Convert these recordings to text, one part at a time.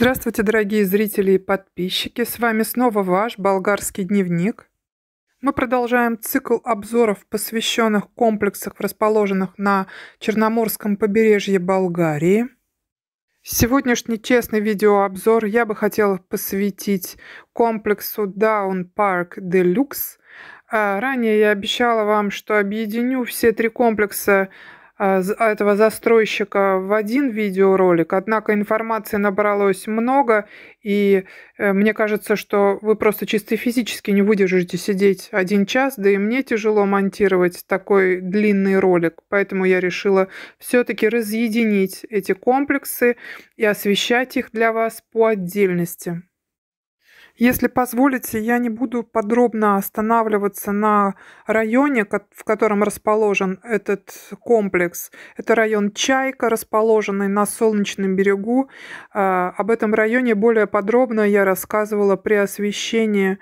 Здравствуйте, дорогие зрители и подписчики. С вами снова ваш болгарский дневник. Мы продолжаем цикл обзоров, посвященных комплексах, расположенных на Черноморском побережье Болгарии. Сегодняшний честный видеообзор я бы хотела посвятить комплексу Down Park Deluxe. А, ранее я обещала вам, что объединю все три комплекса а, этого застройщика в один видеоролик, однако информации набралось много, и э, мне кажется, что вы просто чисто физически не выдержите сидеть один час, да и мне тяжело монтировать такой длинный ролик, поэтому я решила все-таки разъединить эти комплексы и освещать их для вас по отдельности. Если позволите, я не буду подробно останавливаться на районе, в котором расположен этот комплекс. Это район Чайка, расположенный на Солнечном берегу. А, об этом районе более подробно я рассказывала при освещении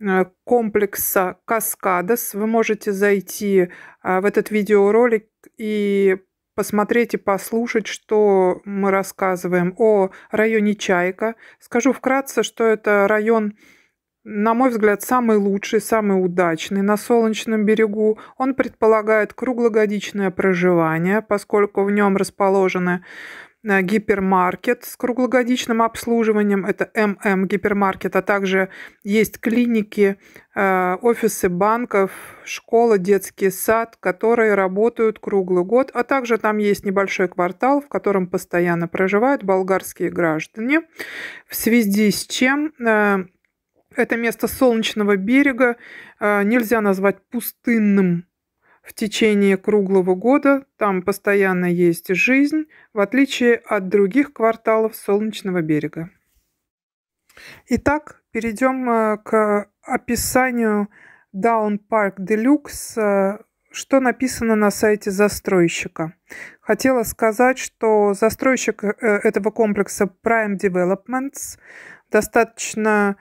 э, комплекса Каскадос. Вы можете зайти а, в этот видеоролик и посмотреть и послушать, что мы рассказываем о районе Чайка. Скажу вкратце, что это район на мой взгляд, самый лучший, самый удачный на Солнечном берегу. Он предполагает круглогодичное проживание, поскольку в нем расположены гипермаркет с круглогодичным обслуживанием, это ММ гипермаркет, а также есть клиники, э, офисы банков, школа, детский сад, которые работают круглый год, а также там есть небольшой квартал, в котором постоянно проживают болгарские граждане, в связи с чем э, это место солнечного берега э, нельзя назвать пустынным в течение круглого года там постоянно есть жизнь, в отличие от других кварталов Солнечного берега. Итак, перейдем э, к описанию Down Park Deluxe, э, что написано на сайте застройщика. Хотела сказать, что застройщик э, этого комплекса Prime Developments достаточно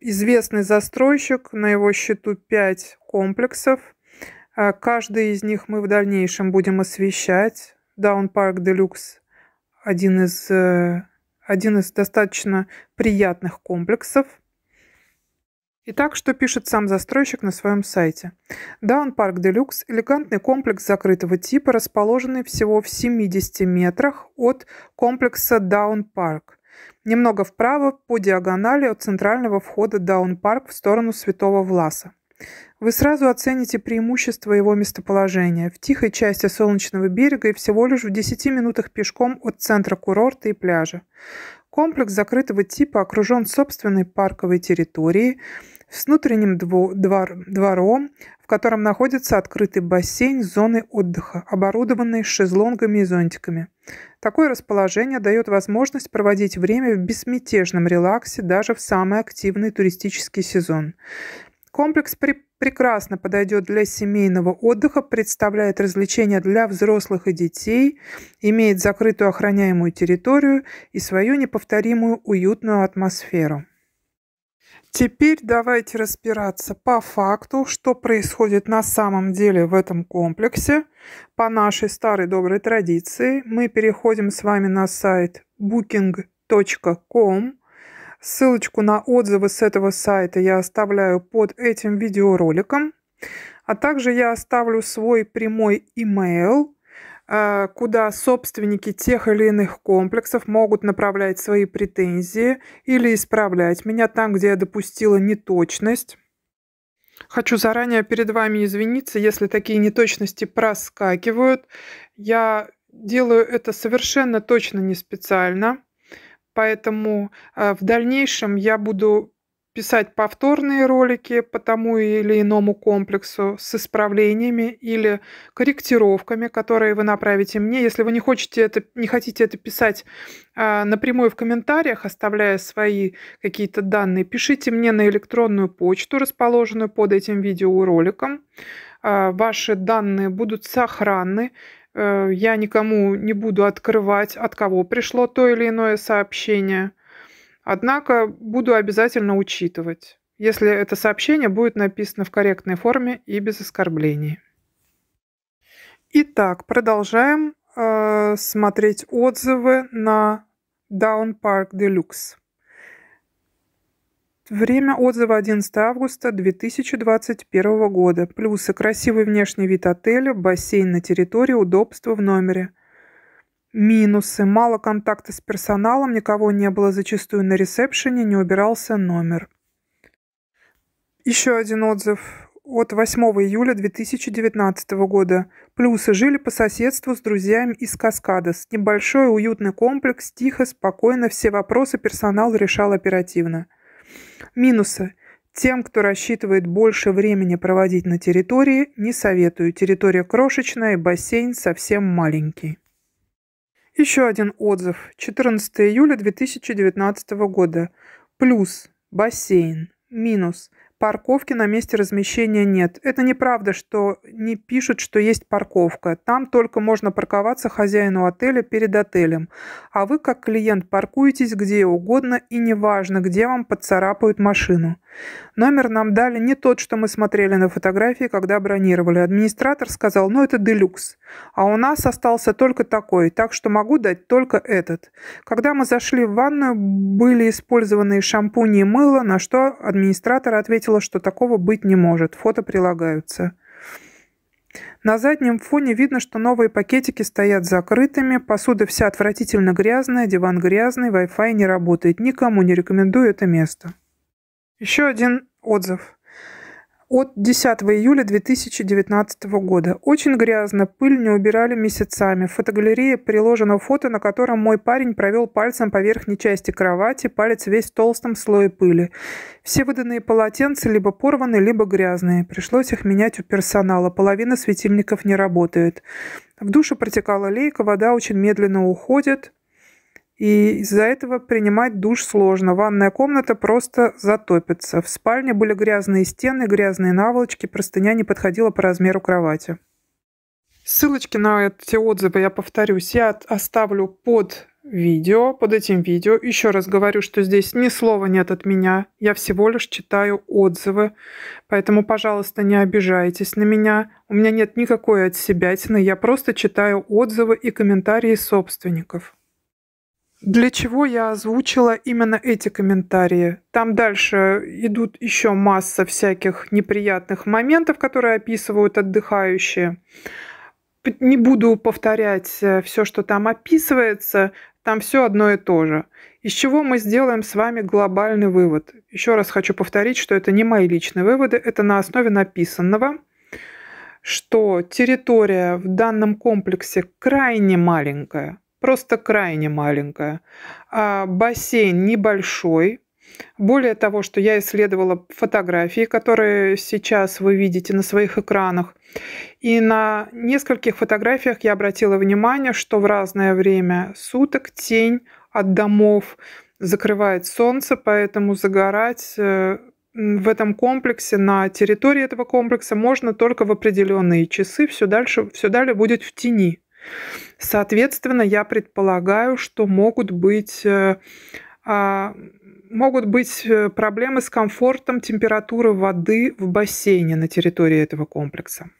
известный застройщик, на его счету 5 комплексов – а каждый из них мы в дальнейшем будем освещать. Даун Парк Делюкс один из, э, один из достаточно приятных комплексов. Итак, что пишет сам застройщик на своем сайте. Даун Парк Делюкс – элегантный комплекс закрытого типа, расположенный всего в 70 метрах от комплекса Даун Парк. Немного вправо по диагонали от центрального входа Даун Парк в сторону Святого Власа. Вы сразу оцените преимущество его местоположения в тихой части Солнечного берега и всего лишь в 10 минутах пешком от центра курорта и пляжа. Комплекс закрытого типа окружен собственной парковой территорией, с внутренним двор, двором, в котором находится открытый бассейн зоны отдыха, оборудованный шезлонгами и зонтиками. Такое расположение дает возможность проводить время в безмятежном релаксе даже в самый активный туристический сезон. Комплекс при прекрасно подойдет для семейного отдыха, представляет развлечения для взрослых и детей, имеет закрытую охраняемую территорию и свою неповторимую уютную атмосферу. Теперь давайте разбираться по факту, что происходит на самом деле в этом комплексе. По нашей старой доброй традиции мы переходим с вами на сайт booking.com Ссылочку на отзывы с этого сайта я оставляю под этим видеороликом. А также я оставлю свой прямой email, э, куда собственники тех или иных комплексов могут направлять свои претензии или исправлять меня там, где я допустила неточность. Хочу заранее перед вами извиниться, если такие неточности проскакивают. Я делаю это совершенно точно не специально поэтому э, в дальнейшем я буду писать повторные ролики по тому или иному комплексу с исправлениями или корректировками, которые вы направите мне. Если вы не, хотите это, не хотите это писать а, напрямую в комментариях, оставляя свои какие-то данные, пишите мне на электронную почту, расположенную под этим видеороликом. А, ваши данные будут сохранны. Э, я никому не буду открывать, от кого пришло то или иное сообщение. Однако буду обязательно учитывать, если это сообщение будет написано в корректной форме и без оскорблений. Итак, продолжаем э, смотреть отзывы на Down Park Deluxe. Время отзыва 11 августа 2021 года. Плюсы. Красивый внешний вид отеля, бассейн на территории, удобство в номере. Минусы. Мало контакта с персоналом, никого не было зачастую на ресепшене, не убирался номер. Еще один отзыв от 8 июля 2019 года. Плюсы. Жили по соседству с друзьями из Каскадос. Небольшой уютный комплекс, тихо, спокойно, все вопросы персонал решал оперативно. Минусы. Тем, кто рассчитывает больше времени проводить на территории, не советую. Территория крошечная бассейн совсем маленький. Еще один отзыв. 14 июля 2019 года. Плюс. Бассейн. Минус парковки на месте размещения нет. Это неправда, что не пишут, что есть парковка. Там только можно парковаться хозяину отеля перед отелем. А вы, как клиент, паркуетесь где угодно и неважно, где вам поцарапают машину. Номер нам дали не тот, что мы смотрели на фотографии, когда бронировали. Администратор сказал, ну это делюкс. А у нас остался только такой, так что могу дать только этот. Когда мы зашли в ванную, были использованы шампуни и мыло, на что администратор ответил, ответила, что такого быть не может. Фото прилагаются. На заднем фоне видно, что новые пакетики стоят закрытыми, посуда вся отвратительно грязная, диван грязный, Wi-Fi не работает. Никому не рекомендую это место. Еще один отзыв от 10 июля 2019 года. Очень грязно, пыль не убирали месяцами. Фотогалерея фотогалерее приложено фото, на котором мой парень провел пальцем по верхней части кровати, палец весь в толстом слое пыли. Все выданные полотенца либо порваны, либо грязные. Пришлось их менять у персонала. Половина светильников не работает. В душе протекала лейка, вода очень медленно уходит. И из-за этого принимать душ сложно. Ванная комната просто затопится. В спальне были грязные стены, грязные наволочки, простыня не подходила по размеру кровати. Ссылочки на эти отзывы, я повторюсь, я оставлю под видео, под этим видео. Еще раз говорю, что здесь ни слова нет от меня. Я всего лишь читаю отзывы. Поэтому, пожалуйста, не обижайтесь на меня. У меня нет никакой от отсебятины. Я просто читаю отзывы и комментарии собственников. Для чего я озвучила именно эти комментарии? Там дальше идут еще масса всяких неприятных моментов, которые описывают отдыхающие. Не буду повторять э, все, что там описывается, там все одно и то же. Из чего мы сделаем с вами глобальный вывод? Еще раз хочу повторить, что это не мои личные выводы, это на основе написанного, что территория в данном комплексе крайне маленькая – просто крайне маленькая. А бассейн небольшой. Более того, что я исследовала фотографии, которые сейчас вы видите на своих экранах. И на нескольких фотографиях я обратила внимание, что в разное время суток тень от домов закрывает солнце, поэтому загорать э, в этом комплексе, на территории этого комплекса можно только в определенные часы, все дальше, все далее будет в тени. Соответственно, я предполагаю, что могут быть э, а, могут быть э, проблемы с комфортом температуры воды в бассейне на территории этого комплекса.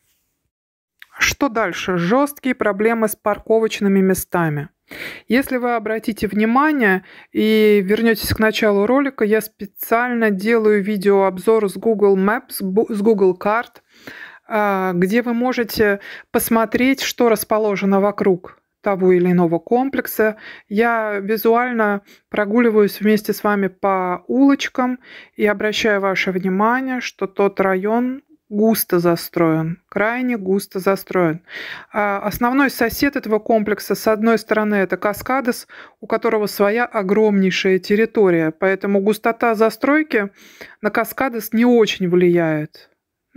Что дальше? Жесткие проблемы с парковочными местами. Если вы обратите внимание и вернетесь к началу ролика, я специально делаю видеообзор с Google Maps, с Google карт а, где вы можете посмотреть, что расположено вокруг того или иного комплекса. Я визуально прогуливаюсь вместе с вами по улочкам и обращаю ваше внимание, что тот район густо застроен, крайне густо застроен. А, основной сосед этого комплекса, с одной стороны, это Каскадос, у которого своя огромнейшая территория, поэтому густота застройки на Каскадос не очень влияет.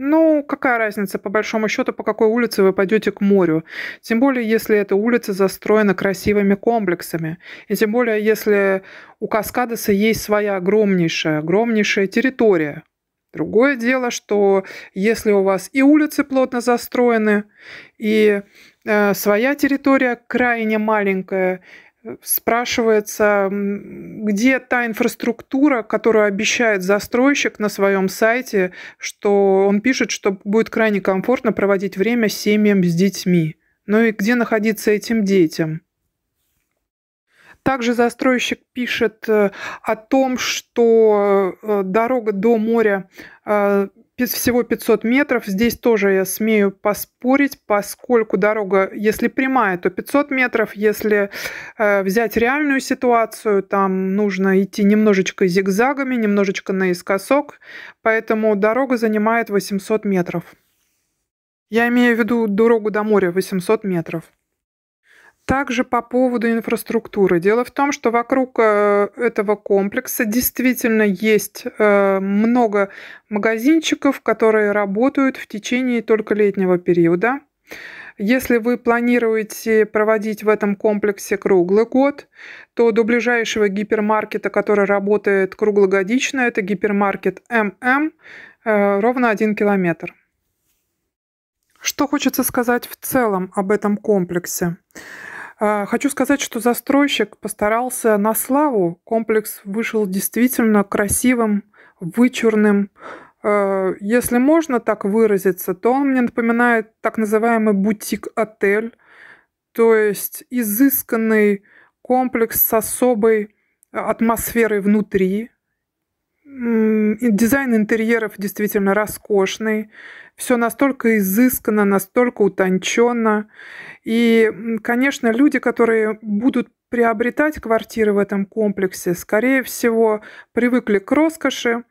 Ну, какая разница, по большому счету, по какой улице вы пойдете к морю? Тем более, если эта улица застроена красивыми комплексами. И тем более, если у Каскадоса есть своя огромнейшая, огромнейшая территория. Другое дело, что если у вас и улицы плотно застроены, и э, своя территория крайне маленькая, спрашивается, где та инфраструктура, которую обещает застройщик на своем сайте, что он пишет, что будет крайне комфортно проводить время с семьям с детьми. Ну и где находиться этим детям? Также застройщик пишет э, о том, что э, дорога до моря э, всего 500 метров. Здесь тоже я смею поспорить, поскольку дорога, если прямая, то 500 метров. Если э, взять реальную ситуацию, там нужно идти немножечко зигзагами, немножечко наискосок. Поэтому дорога занимает 800 метров. Я имею в виду дорогу до моря 800 метров. Также по поводу инфраструктуры. Дело в том, что вокруг э, этого комплекса действительно есть э, много магазинчиков, которые работают в течение только летнего периода. Если вы планируете проводить в этом комплексе круглый год, то до ближайшего гипермаркета, который работает круглогодично, это гипермаркет ММ, ровно один километр. Что хочется сказать в целом об этом комплексе? А, хочу сказать, что застройщик постарался на славу. Комплекс вышел действительно красивым, вычурным. А, если можно так выразиться, то он мне напоминает так называемый бутик-отель, то есть изысканный комплекс с особой атмосферой внутри, Дизайн интерьеров действительно роскошный. Все настолько изысканно, настолько утонченно. И, конечно, люди, которые будут приобретать квартиры в этом комплексе, скорее всего, привыкли к роскоши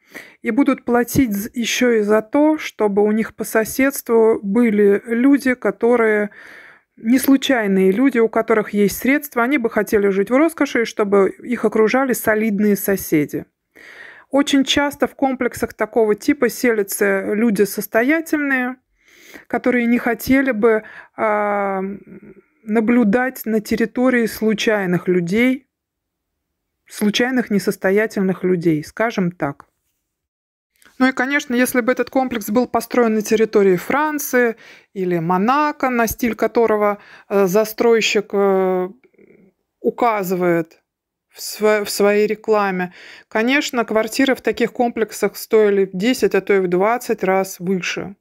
и будут платить еще и за то, чтобы у них по соседству были люди, которые не случайные люди, у которых есть средства, они бы хотели жить в роскоши, чтобы их окружали солидные соседи. Очень часто в комплексах такого типа селятся люди состоятельные, которые не хотели бы э, наблюдать на территории случайных людей, случайных несостоятельных людей, скажем так. Ну и, конечно, если бы этот комплекс был построен на территории Франции или Монако, на стиль которого э, застройщик э, указывает в, сво в своей рекламе. Конечно, квартиры в таких комплексах стоили в 10, а то и в 20 раз выше.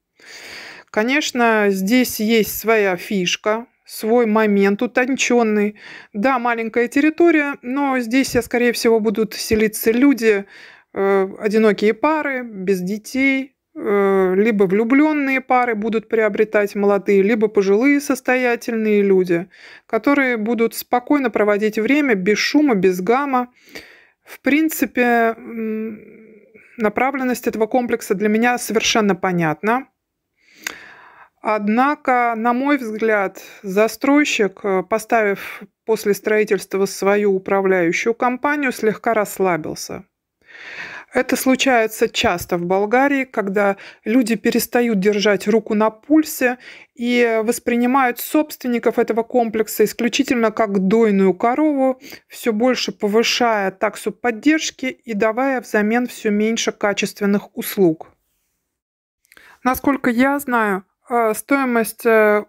Конечно, здесь есть своя фишка, свой момент утонченный. Да, маленькая территория, но здесь, я, скорее всего, будут селиться люди, э, одинокие пары, без детей, Э, либо влюбленные пары будут приобретать молодые, либо пожилые состоятельные люди, которые будут спокойно проводить время без шума, без гамма. В принципе, направленность этого комплекса для меня совершенно понятна. Однако, на мой взгляд, застройщик, э, поставив после строительства свою управляющую компанию, слегка расслабился. Это случается часто в Болгарии, когда люди перестают держать руку на пульсе и воспринимают собственников этого комплекса исключительно как дойную корову, все больше повышая таксу поддержки и давая взамен все меньше качественных услуг. Насколько я знаю, э, стоимость э,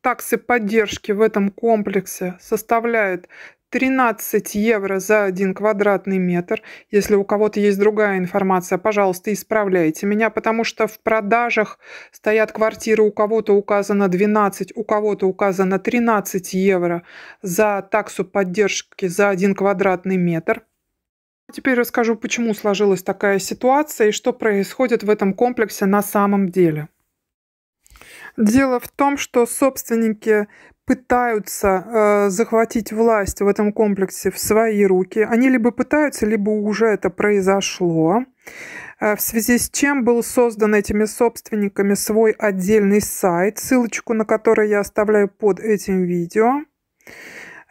таксы поддержки в этом комплексе составляет 13 евро за один квадратный метр. Если у кого-то есть другая информация, пожалуйста, исправляйте меня, потому что в продажах стоят квартиры, у кого-то указано 12, у кого-то указано 13 евро за таксу поддержки за один квадратный метр. Теперь расскажу, почему сложилась такая ситуация и что происходит в этом комплексе на самом деле. Дело в том, что собственники пытаются э, захватить власть в этом комплексе в свои руки. Они либо пытаются, либо уже это произошло, э, в связи с чем был создан этими собственниками свой отдельный сайт, ссылочку на который я оставляю под этим видео.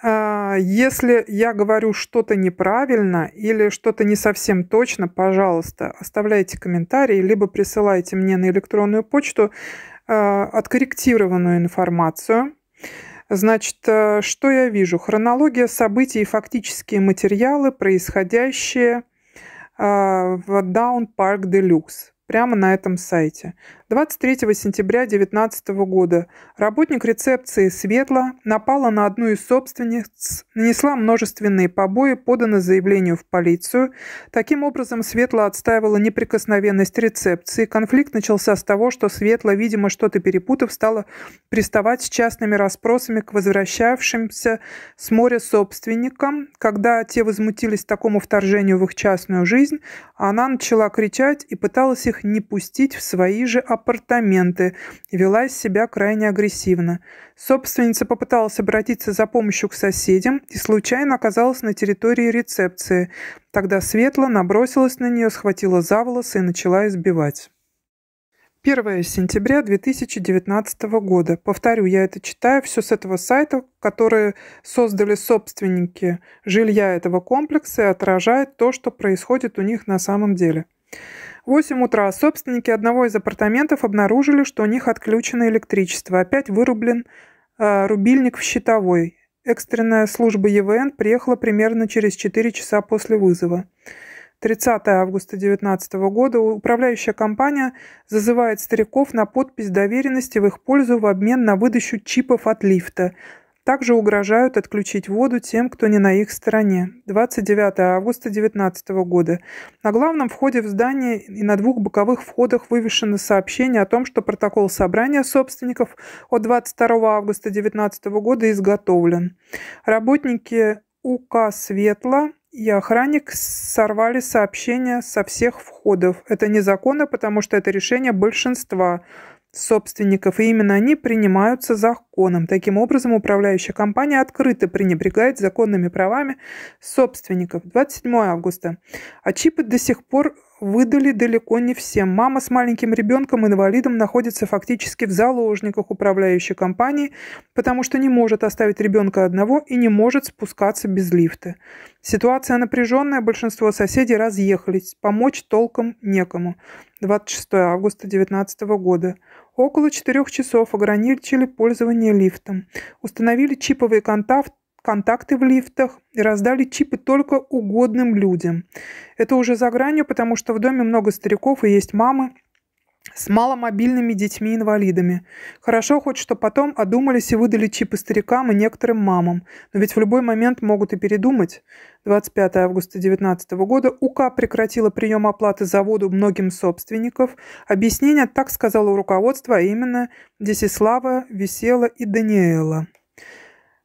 Э, если я говорю что-то неправильно или что-то не совсем точно, пожалуйста, оставляйте комментарии, либо присылайте мне на электронную почту э, откорректированную информацию – Значит, э, что я вижу? Хронология событий и фактические материалы, происходящие э, в Даун Парк Делюкс, прямо на этом сайте. 23 сентября 2019 года работник рецепции «Светла» напала на одну из собственниц, нанесла множественные побои, подано заявлению в полицию. Таким образом, «Светла» отстаивала неприкосновенность рецепции. Конфликт начался с того, что «Светла», видимо, что-то перепутав, стала приставать с частными расспросами к возвращавшимся с моря собственникам. Когда те возмутились такому вторжению в их частную жизнь, она начала кричать и пыталась их не пустить в свои же опасности апартаменты вела из себя крайне агрессивно. Собственница попыталась обратиться за помощью к соседям и случайно оказалась на территории рецепции. Тогда Светла набросилась на нее, схватила за волосы и начала избивать. 1 сентября 2019 года. Повторю, я это читаю все с этого сайта, который создали собственники жилья этого комплекса и отражает то, что происходит у них на самом деле. В 8 утра собственники одного из апартаментов обнаружили, что у них отключено электричество. Опять вырублен э, рубильник в щитовой. Экстренная служба ЕВН приехала примерно через 4 часа после вызова. 30 августа 2019 года управляющая компания зазывает стариков на подпись доверенности в их пользу в обмен на выдачу чипов от лифта. Также угрожают отключить воду тем, кто не на их стороне. 29 августа 2019 года. На главном входе в здание и на двух боковых входах вывешено сообщение о том, что протокол собрания собственников от 22 августа 2019 года изготовлен. Работники УК «Светла» и охранник сорвали сообщение со всех входов. Это незаконно, потому что это решение большинства собственников, и именно они принимаются законом. Таким образом, управляющая компания открыто пренебрегает законными правами собственников. 27 августа. А чипы до сих пор выдали далеко не всем. Мама с маленьким ребенком-инвалидом находится фактически в заложниках управляющей компании, потому что не может оставить ребенка одного и не может спускаться без лифта. Ситуация напряженная, большинство соседей разъехались, помочь толком некому. 26 августа 2019 года. Около четырех часов ограничили пользование лифтом. Установили чиповые контакты контакты в лифтах и раздали чипы только угодным людям. Это уже за гранью, потому что в доме много стариков и есть мамы с маломобильными детьми-инвалидами. Хорошо хоть, что потом одумались и выдали чипы старикам и некоторым мамам, но ведь в любой момент могут и передумать. 25 августа 2019 года УК прекратила прием оплаты за воду многим собственников. Объяснение так сказала руководство, а именно Десислава, Весела и Даниэла.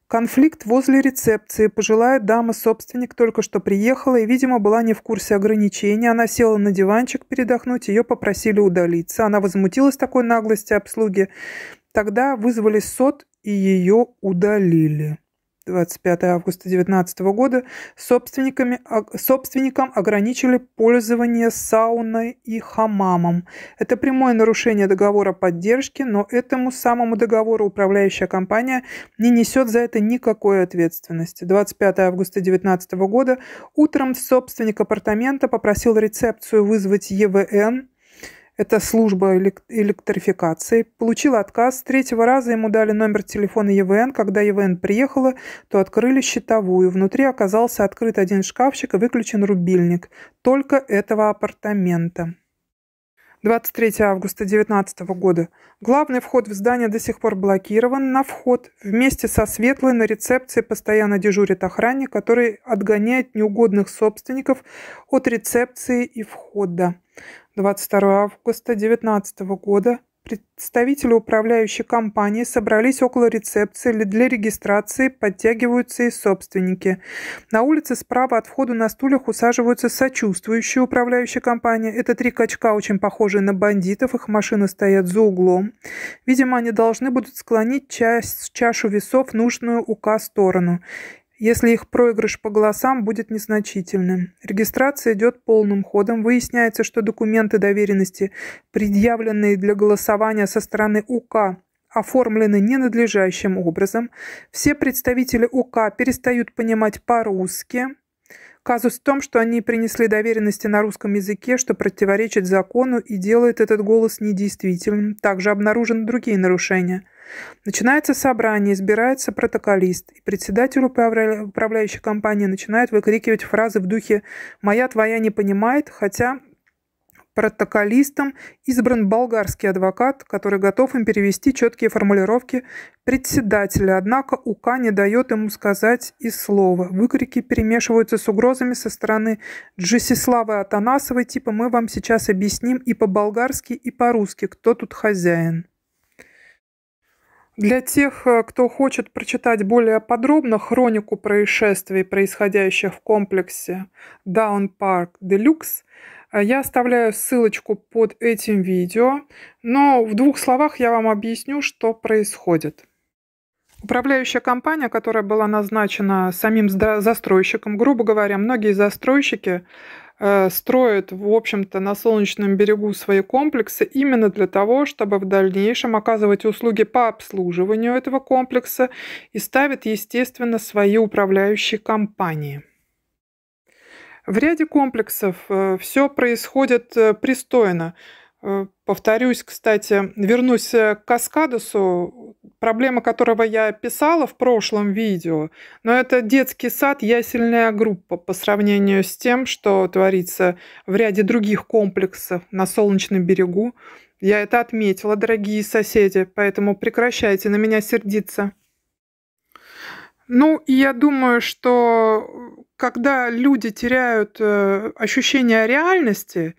Конфликт возле рецепции. Пожилая дама-собственник только что приехала и, видимо, была не в курсе ограничений. Она села на диванчик передохнуть, ее попросили удалиться. Она возмутилась такой наглости обслуги. Тогда вызвали сот и ее удалили. 25 августа 2019 года, собственниками, собственникам ограничили пользование сауной и хамамом. Это прямое нарушение договора поддержки, но этому самому договору управляющая компания не несет за это никакой ответственности. 25 августа 2019 года утром собственник апартамента попросил рецепцию вызвать ЕВН, это служба электрификации, получила отказ. С третьего раза ему дали номер телефона ЕВН. Когда ЕВН приехала, то открыли счетовую. Внутри оказался открыт один шкафчик и выключен рубильник. Только этого апартамента. 23 августа 2019 года. Главный вход в здание до сих пор блокирован. На вход вместе со Светлой на рецепции постоянно дежурит охранник, который отгоняет неугодных собственников от рецепции и входа. 22 августа 2019 года представители управляющей компании собрались около рецепции для регистрации, подтягиваются и собственники. На улице справа от входа на стульях усаживаются сочувствующие управляющие компании. Это три качка, очень похожие на бандитов, их машины стоят за углом. Видимо, они должны будут склонить часть, чашу весов в нужную УК сторону если их проигрыш по голосам будет незначительным. Регистрация идет полным ходом. Выясняется, что документы доверенности, предъявленные для голосования со стороны УК, оформлены ненадлежащим образом. Все представители УК перестают понимать по-русски – Казус в том, что они принесли доверенности на русском языке, что противоречит закону и делает этот голос недействительным. Также обнаружены другие нарушения. Начинается собрание, избирается протоколист, и председатель управляющей компании начинает выкрикивать фразы в духе «Моя твоя не понимает», хотя Протоколистом избран болгарский адвокат, который готов им перевести четкие формулировки председателя, однако УК не дает ему сказать и слова. Выкрики перемешиваются с угрозами со стороны Джесиславы Атанасовой, типа «мы вам сейчас объясним и по-болгарски, и по-русски, кто тут хозяин». Для тех, э, кто хочет прочитать более подробно хронику происшествий, происходящих в комплексе Down Park Deluxe, я оставляю ссылочку под этим видео, но в двух словах я вам объясню, что происходит. Управляющая компания, которая была назначена самим застройщиком, грубо говоря, многие застройщики Э, строят, в общем-то, на Солнечном берегу свои комплексы именно для того, чтобы в дальнейшем оказывать услуги по обслуживанию этого комплекса и ставят, естественно, свои управляющие компании. В ряде комплексов э, все происходит э, пристойно. Повторюсь, кстати, вернусь к Каскадусу, проблема которого я писала в прошлом видео, но это детский сад ясельная группа по сравнению с тем, что творится в ряде других комплексов на Солнечном берегу. Я это отметила, дорогие соседи, поэтому прекращайте на меня сердиться. Ну, и я думаю, что э, когда люди теряют э, ощущение реальности,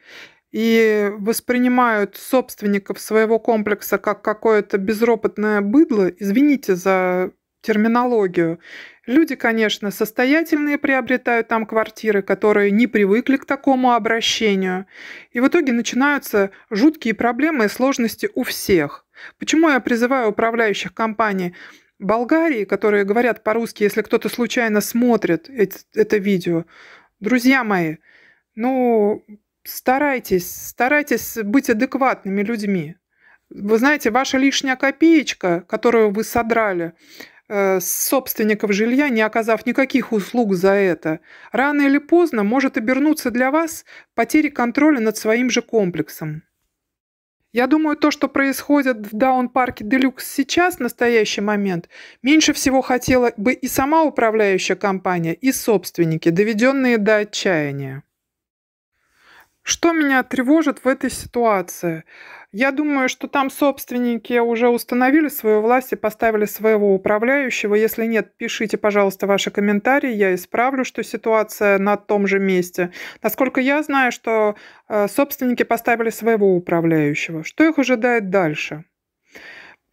и воспринимают собственников своего комплекса как какое-то безропотное быдло, извините за терминологию. Люди, конечно, состоятельные приобретают там квартиры, которые не привыкли к такому обращению. И в итоге начинаются жуткие проблемы и сложности у всех. Почему я призываю управляющих компаний Болгарии, которые говорят по-русски, если кто-то случайно смотрит это видео, друзья мои, ну, старайтесь, старайтесь быть адекватными людьми. Вы знаете, ваша лишняя копеечка, которую вы содрали э, с собственников жилья, не оказав никаких услуг за это, рано или поздно может обернуться для вас потерей контроля над своим же комплексом. Я думаю, то, что происходит в Даун-парке Делюкс сейчас, в настоящий момент, меньше всего хотела бы и сама управляющая компания, и собственники, доведенные до отчаяния. Что меня тревожит в этой ситуации? Я думаю, что там собственники уже установили свою власть и поставили своего управляющего. Если нет, пишите, пожалуйста, ваши комментарии. Я исправлю, что ситуация на том же месте. Насколько я знаю, что э, собственники поставили своего управляющего. Что их ожидает дальше?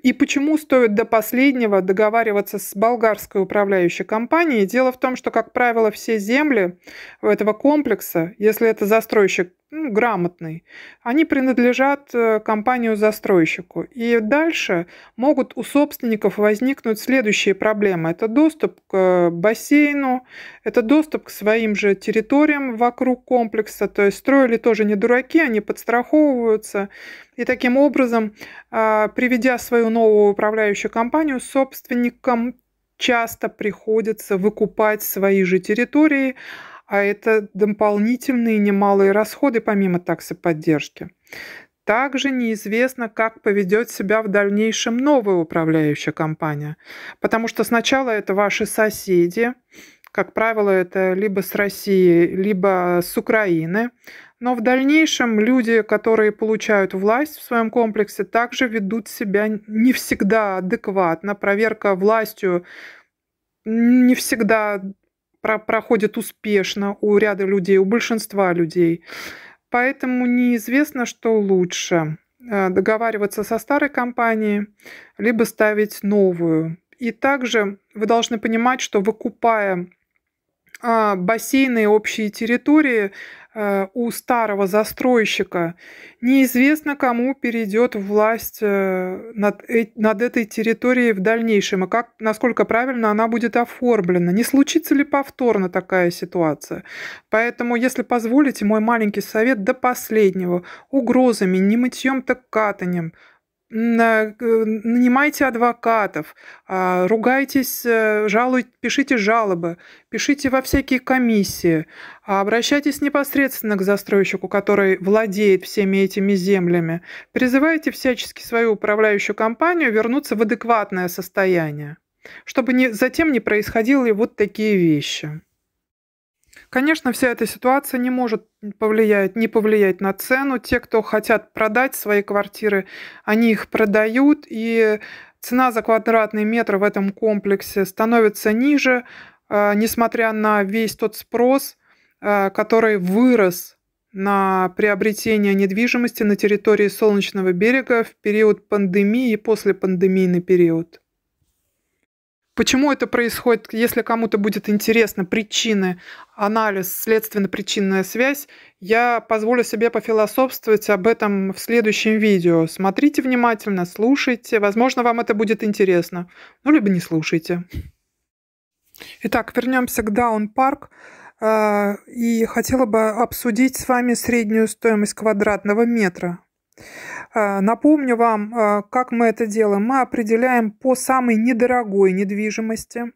И почему стоит до последнего договариваться с болгарской управляющей компанией? Дело в том, что, как правило, все земли этого комплекса, если это застройщик ну, грамотный, они принадлежат э, компанию-застройщику. И дальше могут у собственников возникнуть следующие проблемы. Это доступ к бассейну, это доступ к своим же территориям вокруг комплекса. То есть строили тоже не дураки, они подстраховываются. И таким образом, а, приведя свою новую управляющую компанию, собственникам часто приходится выкупать свои же территории, а это дополнительные немалые расходы помимо таксы поддержки. Также неизвестно, как поведет себя в дальнейшем новая управляющая компания, потому что сначала это ваши соседи, как правило, это либо с России, либо с Украины. Но в дальнейшем люди, которые получают власть в своем комплексе, также ведут себя не всегда адекватно. Проверка властью не всегда про проходит успешно у ряда людей, у большинства людей. Поэтому неизвестно, что лучше э, договариваться со старой компанией, либо ставить новую. И также вы должны понимать, что выкупая а, бассейны и общие территории э, у старого застройщика. Неизвестно, кому перейдет власть э, над, э, над этой территорией в дальнейшем и как, насколько правильно она будет оформлена. Не случится ли повторно такая ситуация? Поэтому, если позволите, мой маленький совет до последнего. Угрозами, не мытьем, так катанием – нанимайте адвокатов, а, ругайтесь, э, жалуйте, пишите жалобы, пишите во всякие комиссии, а обращайтесь непосредственно к застройщику, который владеет всеми этими землями, призывайте всячески свою управляющую компанию вернуться в адекватное состояние, чтобы не, затем не происходили вот такие вещи. Конечно, вся эта ситуация не может повлиять, не повлиять на цену. Те, кто хотят продать свои квартиры, они их продают, и цена за квадратный метр в этом комплексе становится ниже, а, несмотря на весь тот спрос, а, который вырос на приобретение недвижимости на территории Солнечного берега в период пандемии и послепандемийный период. Почему это происходит? Если кому-то будет интересно причины, анализ, следственно-причинная связь, я позволю себе пофилософствовать об этом в следующем видео. Смотрите внимательно, слушайте. Возможно, вам это будет интересно. Ну, либо не слушайте. Итак, вернемся к Даун Парк. А, и хотела бы обсудить с вами среднюю стоимость квадратного метра. Э, напомню вам, э, как мы это делаем. Мы определяем по самой недорогой недвижимости.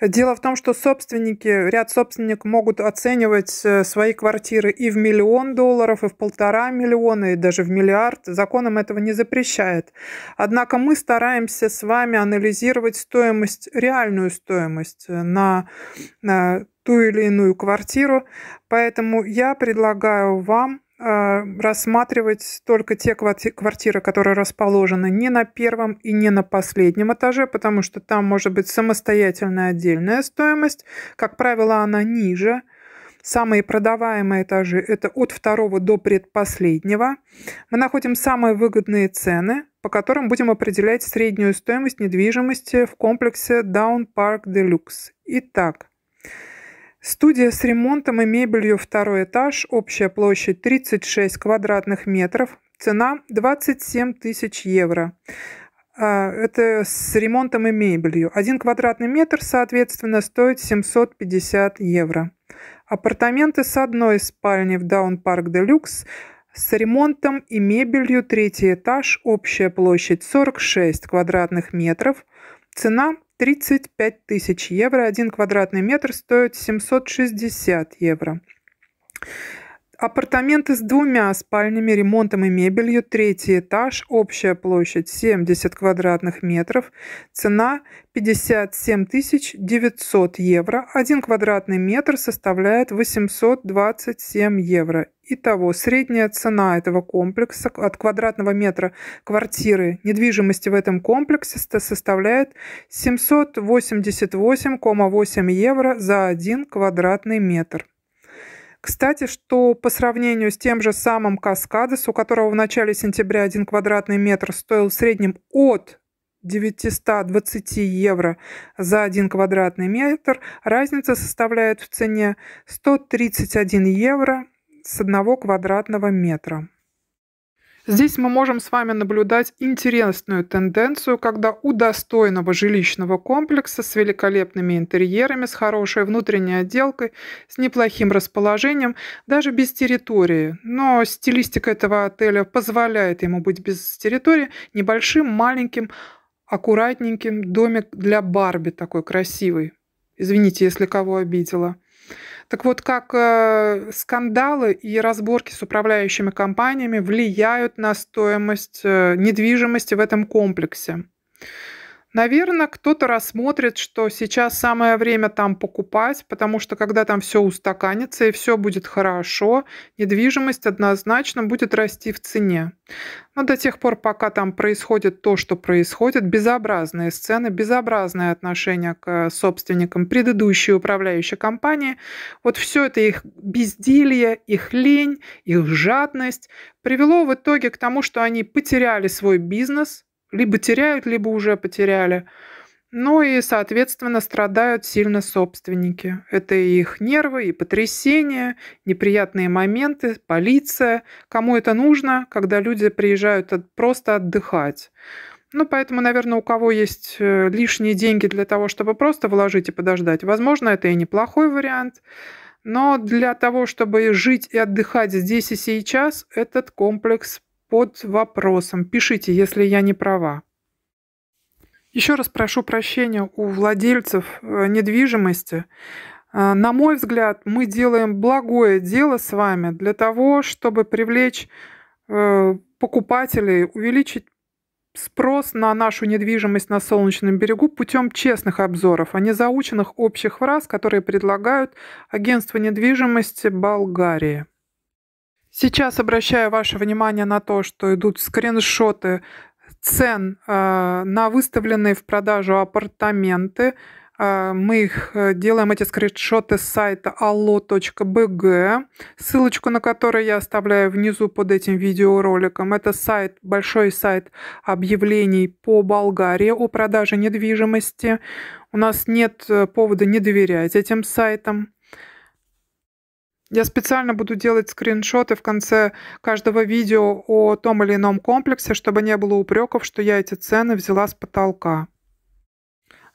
Дело в том, что собственники, ряд собственников могут оценивать э, свои квартиры и в миллион долларов, и в полтора миллиона, и даже в миллиард. Законом этого не запрещает. Однако мы стараемся с вами анализировать стоимость, реальную стоимость на, на ту или иную квартиру. Поэтому я предлагаю вам а, рассматривать только те квартиры, которые расположены не на первом и не на последнем этаже, потому что там может быть самостоятельная отдельная стоимость. Как правило, она ниже. Самые продаваемые этажи – это от второго до предпоследнего. Мы находим самые выгодные цены, по которым будем определять среднюю стоимость недвижимости в комплексе Down Park Deluxe. Итак, Студия с ремонтом и мебелью второй этаж, общая площадь 36 квадратных метров, цена 27 тысяч евро. А, это с ремонтом и мебелью. Один квадратный метр, соответственно, стоит 750 евро. Апартаменты с одной спальни в Даун Парк Делюкс с ремонтом и мебелью третий этаж, общая площадь 46 квадратных метров, цена 35 тысяч евро. Один квадратный метр стоит 760 евро. Апартаменты с двумя спальнями, ремонтом и мебелью, третий этаж, общая площадь 70 квадратных метров, цена 57 900 евро, один квадратный метр составляет 827 евро Итого, средняя цена этого комплекса от квадратного метра квартиры недвижимости в этом комплексе составляет 788,8 евро за один квадратный метр. Кстати, что по сравнению с тем же самым Каскадес, у которого в начале сентября один квадратный метр стоил в среднем от 920 евро за один квадратный метр, разница составляет в цене 131 евро с одного квадратного метра. Здесь мы можем с вами наблюдать интересную тенденцию, когда у достойного жилищного комплекса с великолепными интерьерами, с хорошей внутренней отделкой, с неплохим расположением, даже без территории, но стилистика этого отеля позволяет ему быть без территории, небольшим, маленьким, аккуратненьким домик для Барби такой красивый. Извините, если кого обидела. Так вот, как э, скандалы и разборки с управляющими компаниями влияют на стоимость э, недвижимости в этом комплексе. Наверное, кто-то рассмотрит, что сейчас самое время там покупать, потому что когда там все устаканится и все будет хорошо, недвижимость однозначно будет расти в цене. Но до тех пор, пока там происходит то, что происходит, безобразные сцены, безобразное отношение к собственникам предыдущей управляющей компании, вот все это их безделье, их лень, их жадность привело в итоге к тому, что они потеряли свой бизнес – либо теряют, либо уже потеряли. Ну и, соответственно, страдают сильно собственники. Это и их нервы, и потрясения, неприятные моменты, полиция. Кому это нужно, когда люди приезжают просто отдыхать? Ну, поэтому, наверное, у кого есть э, лишние деньги для того, чтобы просто вложить и подождать, возможно, это и неплохой вариант. Но для того, чтобы жить и отдыхать здесь и сейчас, этот комплекс под вопросом. Пишите, если я не права. Еще раз прошу прощения у владельцев э, недвижимости. Э, на мой взгляд, мы делаем благое дело с вами для того, чтобы привлечь э, покупателей, увеличить спрос на нашу недвижимость на Солнечном берегу путем честных обзоров, а не заученных общих фраз, которые предлагают агентство недвижимости Болгарии. Сейчас обращаю ваше внимание на то, что идут скриншоты цен э, на выставленные в продажу апартаменты. Э, мы их э, делаем эти скриншоты с сайта allo.bg, ссылочку на который я оставляю внизу под этим видеороликом. Это сайт, большой сайт объявлений по Болгарии о продаже недвижимости. У нас нет э, повода не доверять этим сайтам. Я специально буду делать скриншоты в конце каждого видео о том или ином комплексе, чтобы не было упреков, что я эти цены взяла с потолка.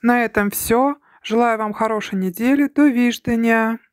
На этом все. Желаю вам хорошей недели. До виждения.